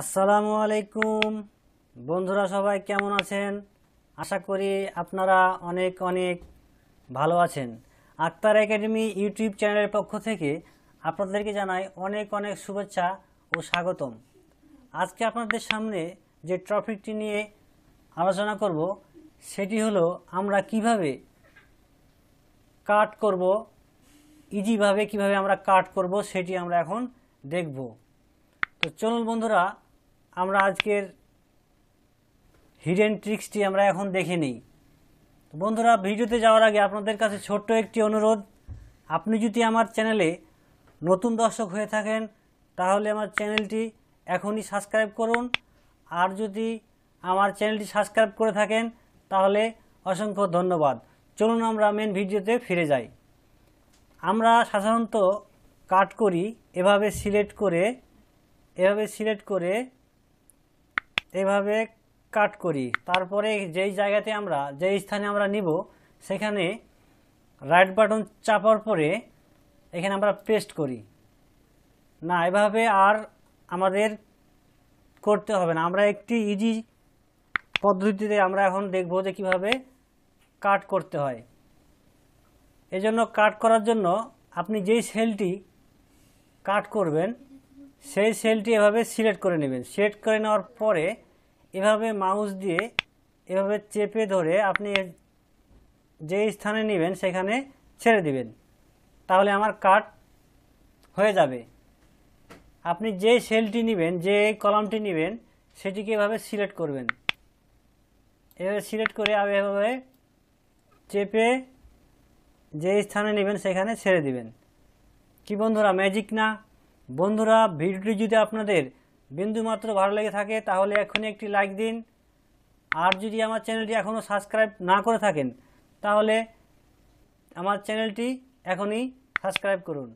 আসসালামু আলাইকুম বন্ধুরা সবাই কেমন আছেন আশা করি আপনারা অনেক অনেক ভালো আছেন আক্তার একাডেমি ইউটিউব চ্যানেলের পক্ষ থেকে আপনাদেরকে জানাই অনেক অনেক শুভেচ্ছা ও স্বাগতম আজকে আপনাদের সামনে যে ট্রফিকটি নিয়ে আলোচনা করব সেটি হলো আমরা কিভাবে কাট করব ইজিভাবে কিভাবে আমরা কাট করব সেটি আমরা এখন দেখবো তো চলুন বন্ধুরা আমরা আজকের হিডেন ট্রিক্সটি আমরা এখন দেখে নিই তো বন্ধুরা ভিডিওতে যাওয়ার আগে আপনাদের কাছে ছোট্ট একটি অনুরোধ আপনি যদি আমার চ্যানেলে নতুন দর্শক হয়ে থাকেন তাহলে আমার চ্যানেলটি এখনই সাবস্ক্রাইব করুন আর যদি আমার চ্যানেলটি সাবস্ক্রাইব করে থাকেন তাহলে অসংখ্য ধন্যবাদ চলুন আমরা মেন ভিডিওতে ফিরে যাই আমরা সাধারণত কাট করি এভাবে সিলেক্ট করে এভাবে সিলেক্ট করে এভাবে কাট করি তারপরে যেই জায়গাতে আমরা যেই স্থানে আমরা নিব সেখানে রাইট বাটন চাপার পরে এখানে আমরা পেস্ট করি না এভাবে আর আমাদের করতে হবে না আমরা একটি ইজি পদ্ধতিতে আমরা এখন দেখব যে কীভাবে কাট করতে হয় এজন্য কাট করার জন্য আপনি যেই সেলটি কাট করবেন সেই সেলটি এভাবে সিলেক্ট করে নেবেন সিলেক্ট করে নেওয়ার পরে এভাবে মাউস দিয়ে এভাবে চেপে ধরে আপনি যে স্থানে নেবেন সেখানে ছেড়ে দিবেন তাহলে আমার কাট হয়ে যাবে আপনি যে সেলটি নেবেন যে কলামটি নেবেন সেটিকে এভাবে সিলেক্ট করবেন এভাবে সিলেক্ট করে আর এভাবে চেপে যে স্থানে নেবেন সেখানে ছেড়ে দিবেন কি বন্ধুরা ম্যাজিক না বন্ধুরা ভিডিওটি যদি আপনাদের বিন্দুমাত্র ভালো লেগে থাকে তাহলে এখনই একটি লাইক দিন আর যদি আমার চ্যানেলটি এখনও সাবস্ক্রাইব না করে থাকেন তাহলে আমার চ্যানেলটি এখনই সাবস্ক্রাইব করুন